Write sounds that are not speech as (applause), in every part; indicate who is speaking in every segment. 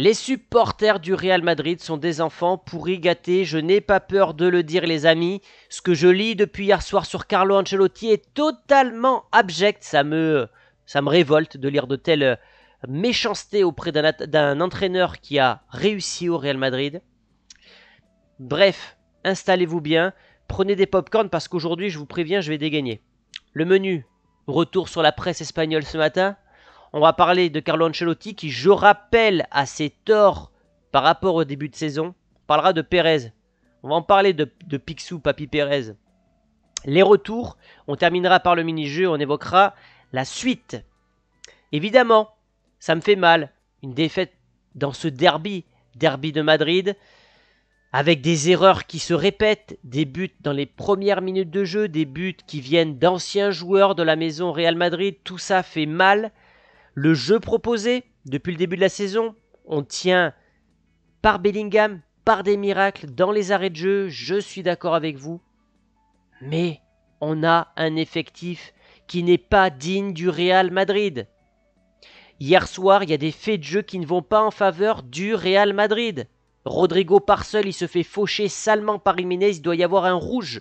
Speaker 1: Les supporters du Real Madrid sont des enfants pourris gâtés, je n'ai pas peur de le dire les amis. Ce que je lis depuis hier soir sur Carlo Ancelotti est totalement abject, ça me, ça me révolte de lire de telles euh, méchancetés auprès d'un entraîneur qui a réussi au Real Madrid. Bref, installez-vous bien, prenez des pop corns parce qu'aujourd'hui je vous préviens je vais dégainer. Le menu, retour sur la presse espagnole ce matin, on va parler de Carlo Ancelotti qui, je rappelle, à ses torts par rapport au début de saison. On parlera de Pérez. On va en parler de, de Picsou, Papi Pérez. Les retours, on terminera par le mini-jeu, on évoquera la suite. Évidemment, ça me fait mal. Une défaite dans ce derby, derby de Madrid, avec des erreurs qui se répètent, des buts dans les premières minutes de jeu, des buts qui viennent d'anciens joueurs de la maison Real Madrid, tout ça fait mal le jeu proposé depuis le début de la saison. On tient par Bellingham, par des miracles, dans les arrêts de jeu, je suis d'accord avec vous. Mais on a un effectif qui n'est pas digne du Real Madrid. Hier soir, il y a des faits de jeu qui ne vont pas en faveur du Real Madrid. Rodrigo Parcel, il se fait faucher salement par Jiménez, il doit y avoir un rouge.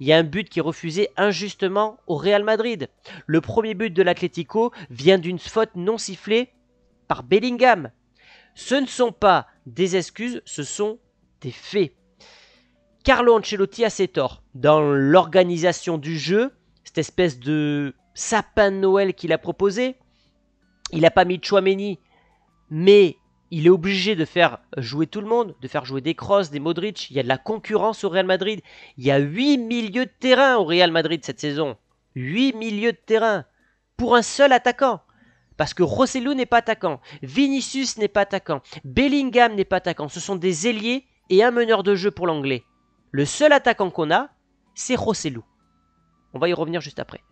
Speaker 1: Il y a un but qui est refusé injustement au Real Madrid. Le premier but de l'Atlético vient d'une faute non sifflée par Bellingham. Ce ne sont pas des excuses, ce sont des faits. Carlo Ancelotti a ses torts dans l'organisation du jeu, cette espèce de sapin de Noël qu'il a proposé. Il n'a pas mis Chouameni, mais il est obligé de faire jouer tout le monde, de faire jouer des Kroos, des Modric. Il y a de la concurrence au Real Madrid. Il y a 8 milieux de terrain au Real Madrid cette saison. 8 milieux de terrain pour un seul attaquant. Parce que Rossellou n'est pas attaquant, Vinicius n'est pas attaquant, Bellingham n'est pas attaquant. Ce sont des ailiers et un meneur de jeu pour l'anglais. Le seul attaquant qu'on a, c'est Rossellou. On va y revenir juste après.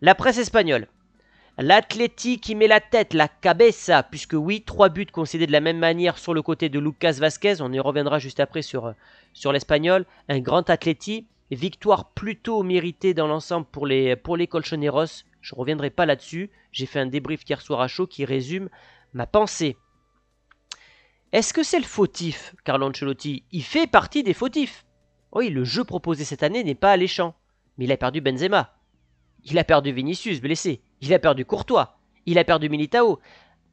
Speaker 1: La presse espagnole. L'Atleti qui met la tête, la cabeza, puisque oui, trois buts concédés de la même manière sur le côté de Lucas Vasquez. On y reviendra juste après sur, euh, sur l'espagnol. Un grand Atleti. Victoire plutôt méritée dans l'ensemble pour les, pour les Colchoneros. Je ne reviendrai pas là-dessus. J'ai fait un débrief hier soir à chaud qui résume ma pensée. Est-ce que c'est le fautif, Carlo Ancelotti Il fait partie des fautifs. Oui, le jeu proposé cette année n'est pas alléchant. Mais il a perdu Benzema. Il a perdu Vinicius, blessé. Il a perdu Courtois. Il a perdu Militao.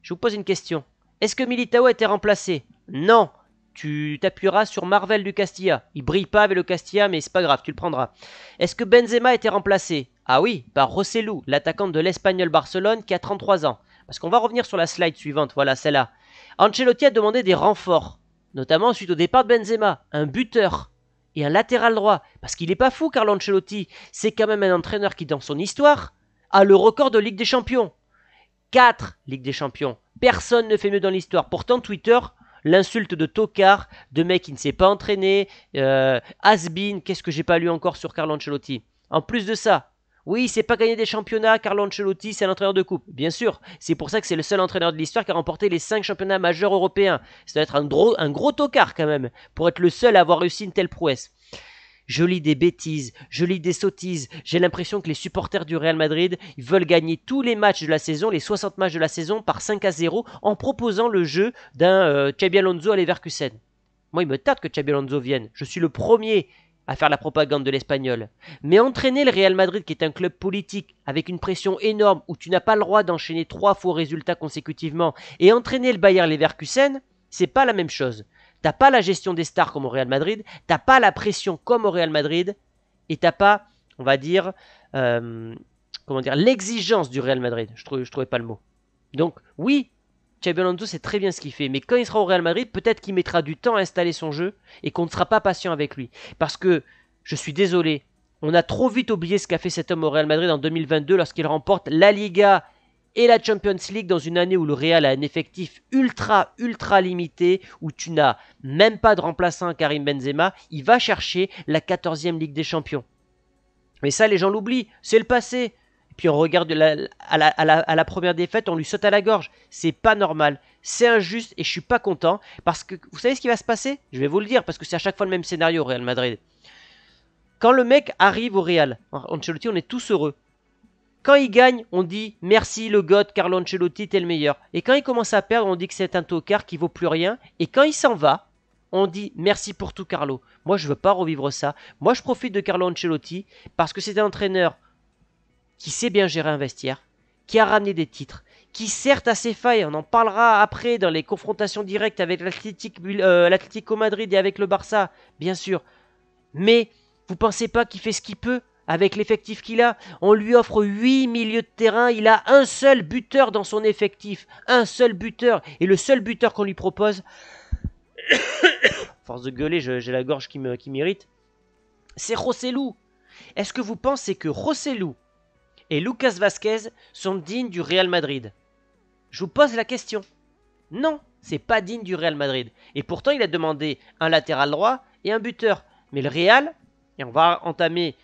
Speaker 1: Je vous pose une question. Est-ce que Militao a été remplacé Non. Tu t'appuieras sur Marvel du Castilla. Il brille pas avec le Castilla, mais c'est pas grave, tu le prendras. Est-ce que Benzema a été remplacé Ah oui, par Rossellou, l'attaquant de l'Espagnol Barcelone qui a 33 ans. Parce qu'on va revenir sur la slide suivante, voilà celle-là. Ancelotti a demandé des renforts, notamment suite au départ de Benzema, un buteur et un latéral droit. Parce qu'il n'est pas fou, Carlo Ancelotti. C'est quand même un entraîneur qui, dans son histoire, a ah, le record de Ligue des Champions. 4 Ligue des Champions. Personne ne fait mieux dans l'histoire. Pourtant, Twitter l'insulte de tocard, de mec qui ne s'est pas entraîné, Hasbin, euh, Asbin, qu'est-ce que j'ai pas lu encore sur Carlo Ancelotti. En plus de ça, oui, c'est pas gagné des championnats, Carlo Ancelotti, c'est l'entraîneur de coupe. Bien sûr, c'est pour ça que c'est le seul entraîneur de l'histoire qui a remporté les 5 championnats majeurs européens. Ça doit être un gros, un gros tocard quand même, pour être le seul à avoir réussi une telle prouesse. Je lis des bêtises, je lis des sottises. J'ai l'impression que les supporters du Real Madrid ils veulent gagner tous les matchs de la saison, les 60 matchs de la saison, par 5 à 0 en proposant le jeu d'un euh, Alonso à Leverkusen. Moi, il me tarde que Xabi Alonso vienne. Je suis le premier à faire la propagande de l'espagnol. Mais entraîner le Real Madrid, qui est un club politique, avec une pression énorme, où tu n'as pas le droit d'enchaîner trois faux résultats consécutivement, et entraîner le Bayern Leverkusen, c'est pas la même chose. T'as pas la gestion des stars comme au Real Madrid, t'as pas la pression comme au Real Madrid, et t'as pas, on va dire, euh, comment dire, l'exigence du Real Madrid. Je trouve, je trouvais pas le mot. Donc oui, Xabi c'est très bien ce qu'il fait, mais quand il sera au Real Madrid, peut-être qu'il mettra du temps à installer son jeu et qu'on ne sera pas patient avec lui, parce que je suis désolé, on a trop vite oublié ce qu'a fait cet homme au Real Madrid en 2022 lorsqu'il remporte la Liga et la Champions League dans une année où le Real a un effectif ultra, ultra limité, où tu n'as même pas de remplaçant Karim Benzema, il va chercher la 14e Ligue des Champions. Mais ça, les gens l'oublient, c'est le passé. Et puis on regarde à, la, première défaite, on lui saute à la gorge. C'est pas normal, c'est injuste et je suis pas content parce que vous savez ce qui va se passer Je vais vous le dire parce que c'est à chaque fois le même scénario au Real Madrid. Quand le mec arrive au Real, Ancelotti, on est tous heureux. Quand il gagne, on dit merci le god Carlo Ancelotti t'es le meilleur. Et quand il commence à perdre, on dit que c'est un tocard qui vaut plus rien. Et quand il s'en va, on dit merci pour tout Carlo. Moi je veux pas revivre ça. Moi je profite de Carlo Ancelotti parce que c'est un entraîneur qui sait bien gérer un vestiaire, qui a ramené des titres, qui certes a ses failles, on en parlera après dans les confrontations directes avec l'Atlético euh, Madrid et avec le Barça, bien sûr. Mais vous pensez pas qu'il fait ce qu'il peut avec l'effectif qu'il a, on lui offre 8 milieux de terrain. Il a un seul buteur dans son effectif. Un seul buteur. Et le seul buteur qu'on lui propose. (coughs) Force de gueuler, j'ai la gorge qui m'irrite. C'est Rossellou. Est-ce que vous pensez que Rossellou et Lucas Vasquez sont dignes du Real Madrid Je vous pose la question. Non, c'est pas digne du Real Madrid. Et pourtant, il a demandé un latéral droit et un buteur. Mais le Real, et on va entamer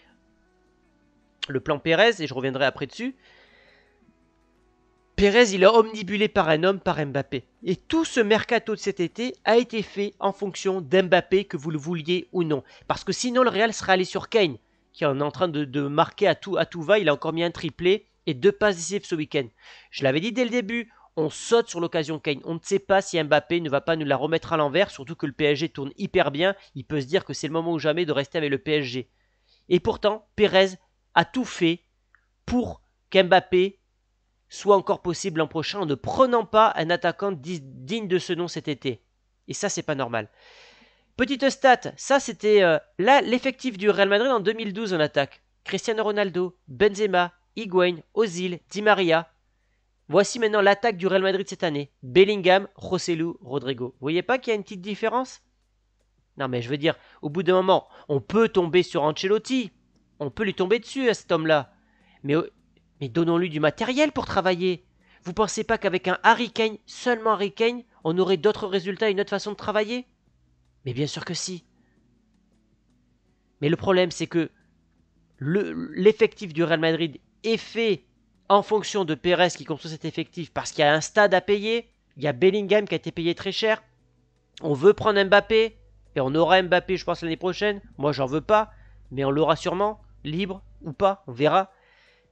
Speaker 1: le plan Pérez, et je reviendrai après dessus, Pérez, il est omnibulé par un homme, par Mbappé. Et tout ce mercato de cet été a été fait en fonction d'Mbappé, que vous le vouliez ou non. Parce que sinon, le Real serait allé sur Kane, qui est en train de, marquer à tout, à tout va. Il a encore mis un triplé et deux passes décisives ce week-end. Je l'avais dit dès le début, on saute sur l'occasion Kane. On ne sait pas si Mbappé ne va pas nous la remettre à l'envers, surtout que le PSG tourne hyper bien. Il peut se dire que c'est le moment ou jamais de rester avec le PSG. Et pourtant, Pérez a tout fait pour qu'Mbappé soit encore possible l'an prochain en ne prenant pas un attaquant digne de ce nom cet été. Et ça, c'est pas normal. Petite stat, ça c'était euh, là l'effectif du Real Madrid en 2012 en attaque. Cristiano Ronaldo, Benzema, Higuain, Ozil, Di Maria. Voici maintenant l'attaque du Real Madrid cette année. Bellingham, Rossellou, Rodrigo. Vous voyez pas qu'il y a une petite différence Non mais je veux dire, au bout d'un moment, on peut tomber sur Ancelotti, on peut lui tomber dessus à cet homme-là. Mais, euh, mais donnons-lui du matériel pour travailler. Vous pensez pas qu'avec un Harry Kane, seulement Harry Kane, on aurait d'autres résultats et une autre façon de travailler Mais bien sûr que si. Mais le problème, c'est que l'effectif du Real Madrid est fait en fonction de Pérez qui construit cet effectif parce qu'il y a un stade à payer, il y a Bellingham qui a été payé très cher, on veut prendre Mbappé, et on aura Mbappé, je pense, l'année prochaine. Moi, j'en veux pas, mais on l'aura sûrement libre ou pas, on verra.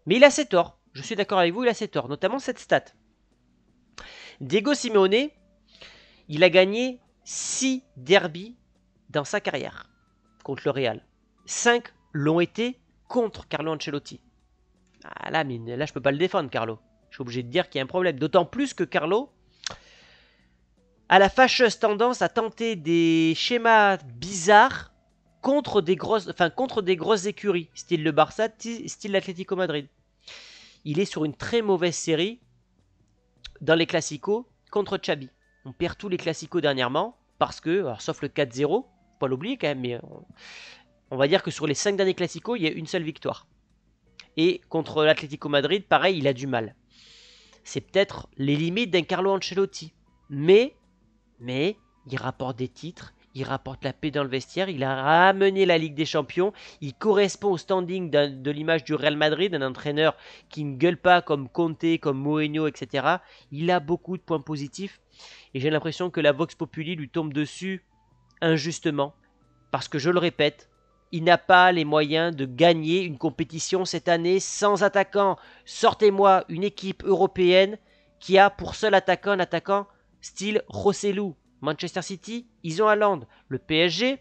Speaker 1: Mais il a ses torts, je suis d'accord avec vous, il a ses torts, notamment cette stat. Diego Simeone, il a gagné 6 derbies dans sa carrière contre le Real. 5 l'ont été contre Carlo Ancelotti. Ah là, mine. là, je peux pas le défendre, Carlo. Je suis obligé de dire qu'il y a un problème. D'autant plus que Carlo a la fâcheuse tendance à tenter des schémas bizarres contre des grosses, enfin, contre des grosses écuries, style le Barça, style l'Atlético Madrid. Il est sur une très mauvaise série dans les classicos contre Chabi. On perd tous les classicos dernièrement parce que, sauf le 4-0, pas l'oublier quand même, mais on, va dire que sur les 5 derniers classicos, il y a une seule victoire. Et contre l'Atlético Madrid, pareil, il a du mal. C'est peut-être les limites d'un Carlo Ancelotti. Mais, mais, il rapporte des titres, il rapporte la paix dans le vestiaire, il a ramené la Ligue des Champions, il correspond au standing de l'image du Real Madrid, Un entraîneur qui ne gueule pas comme Conte, comme Mourinho, etc. Il a beaucoup de points positifs et j'ai l'impression que la Vox Populi lui tombe dessus injustement parce que je le répète, il n'a pas les moyens de gagner une compétition cette année sans attaquant. Sortez-moi une équipe européenne qui a pour seul attaquant un attaquant style Rossellou. Manchester City, ils ont Haaland. Le PSG,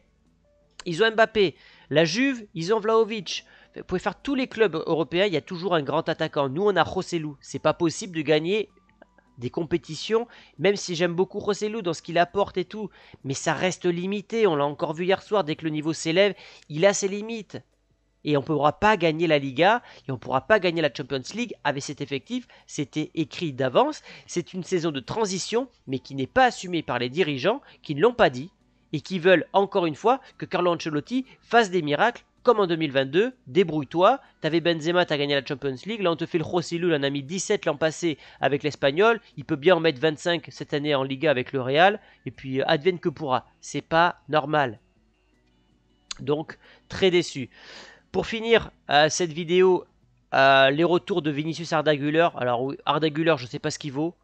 Speaker 1: ils ont Mbappé. La Juve, ils ont Vlaovic. Vous pouvez faire tous les clubs européens, il y a toujours un grand attaquant. Nous, on a Rossellou. C'est pas possible de gagner des compétitions, même si j'aime beaucoup Rossellou dans ce qu'il apporte et tout, mais ça reste limité. On l'a encore vu hier soir, dès que le niveau s'élève, il a ses limites et on ne pourra pas gagner la Liga et on ne pourra pas gagner la Champions League avec cet effectif. C'était écrit d'avance. C'est une saison de transition, mais qui n'est pas assumée par les dirigeants qui ne l'ont pas dit et qui veulent encore une fois que Carlo Ancelotti fasse des miracles comme en 2022, débrouille-toi. T'avais Benzema, t'as gagné la Champions League. Là, on te fait le Rossellou, on a mis 17 l'an passé avec l'Espagnol. Il peut bien en mettre 25 cette année en Liga avec le Real. Et puis, euh, advienne que pourra. C'est pas normal. Donc, très déçu. Pour finir euh, cette vidéo, euh, les retours de Vinicius Ardaguler. Alors Ardaguler, je sais pas ce qu'il vaut.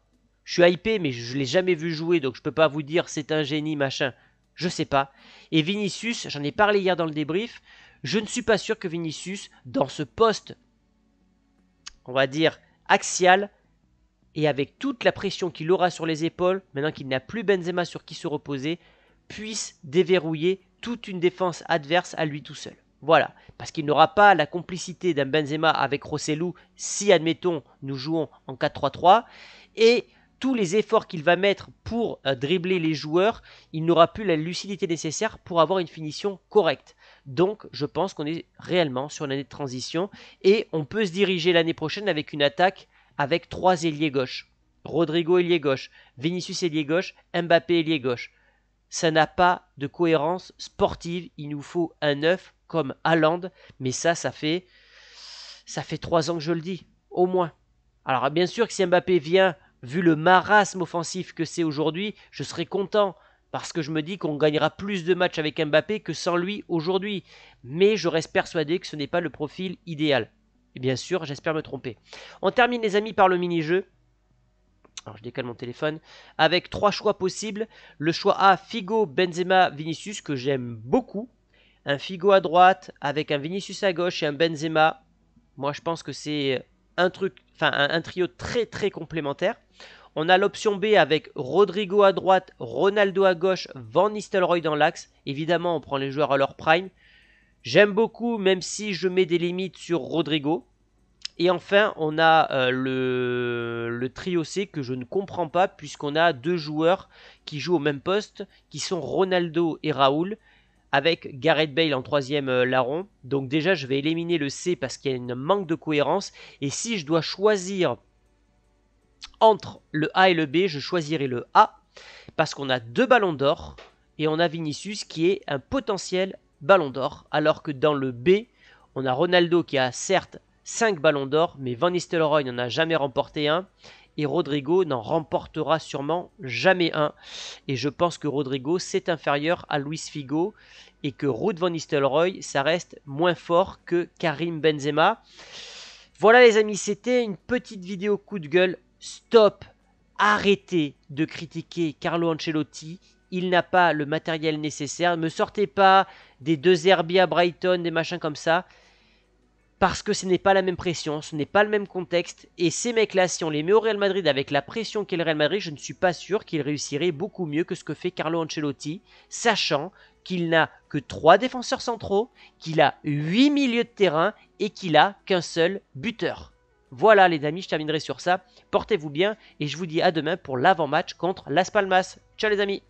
Speaker 1: Je suis hypé, mais je, ne l'ai jamais vu jouer, donc je ne peux pas vous dire c'est un génie, machin. Je sais pas. Et Vinicius, j'en ai parlé hier dans le débrief. Je ne suis pas sûr que Vinicius, dans ce poste, on va dire, axial, et avec toute la pression qu'il aura sur les épaules, maintenant qu'il n'a plus Benzema sur qui se reposer, puisse déverrouiller toute une défense adverse à lui tout seul. Voilà, parce qu'il n'aura pas la complicité d'un Benzema avec Rossellou si, admettons, nous jouons en 4-3-3. Et tous les efforts qu'il va mettre pour euh, dribbler les joueurs, il n'aura plus la lucidité nécessaire pour avoir une finition correcte. Donc je pense qu'on est réellement sur une année de transition et on peut se diriger l'année prochaine avec une attaque avec trois ailiers gauches. Rodrigo ailier gauche, Vinicius ailier gauche, Mbappé ailier gauche ça n'a pas de cohérence sportive. Il nous faut un neuf comme Haaland, mais ça, ça fait ça fait trois ans que je le dis, au moins. Alors bien sûr que si Mbappé vient, vu le marasme offensif que c'est aujourd'hui, je serai content parce que je me dis qu'on gagnera plus de matchs avec Mbappé que sans lui aujourd'hui. Mais je reste persuadé que ce n'est pas le profil idéal. Et bien sûr, j'espère me tromper. On termine les amis par le mini-jeu alors je décale mon téléphone, avec trois choix possibles. Le choix A, Figo, Benzema, Vinicius, que j'aime beaucoup. Un Figo à droite, avec un Vinicius à gauche et un Benzema. Moi, je pense que c'est un truc, enfin un, trio très très complémentaire. On a l'option B avec Rodrigo à droite, Ronaldo à gauche, Van Nistelrooy dans l'axe. Évidemment, on prend les joueurs à leur prime. J'aime beaucoup, même si je mets des limites sur Rodrigo. Et enfin, on a euh, le, trio C que je ne comprends pas, puisqu'on a deux joueurs qui jouent au même poste, qui sont Ronaldo et Raoul, avec Gareth Bale en troisième euh, larron. Donc déjà, je vais éliminer le C parce qu'il y a un manque de cohérence. Et si je dois choisir entre le A et le B, je choisirai le A, parce qu'on a deux ballons d'or, et on a Vinicius qui est un potentiel ballon d'or, alors que dans le B, on a Ronaldo qui a certes 5 ballons d'or, mais Van Nistelrooy n'en a jamais remporté un. Et Rodrigo n'en remportera sûrement jamais un. Et je pense que Rodrigo, c'est inférieur à Luis Figo. Et que Ruth Van Nistelrooy, ça reste moins fort que Karim Benzema. Voilà les amis, c'était une petite vidéo coup de gueule. Stop Arrêtez de critiquer Carlo Ancelotti. Il n'a pas le matériel nécessaire. Ne me sortez pas des deux Herbie à Brighton, des machins comme ça parce que ce n'est pas la même pression, ce n'est pas le même contexte. Et ces mecs-là, si on les met au Real Madrid avec la pression qu'est le Real Madrid, je ne suis pas sûr qu'ils réussiraient beaucoup mieux que ce que fait Carlo Ancelotti, sachant qu'il n'a que 3 défenseurs centraux, qu'il a 8 milieux de terrain et qu'il a qu'un seul buteur. Voilà les amis, je terminerai sur ça. Portez-vous bien et je vous dis à demain pour l'avant-match contre Las Palmas. Ciao les amis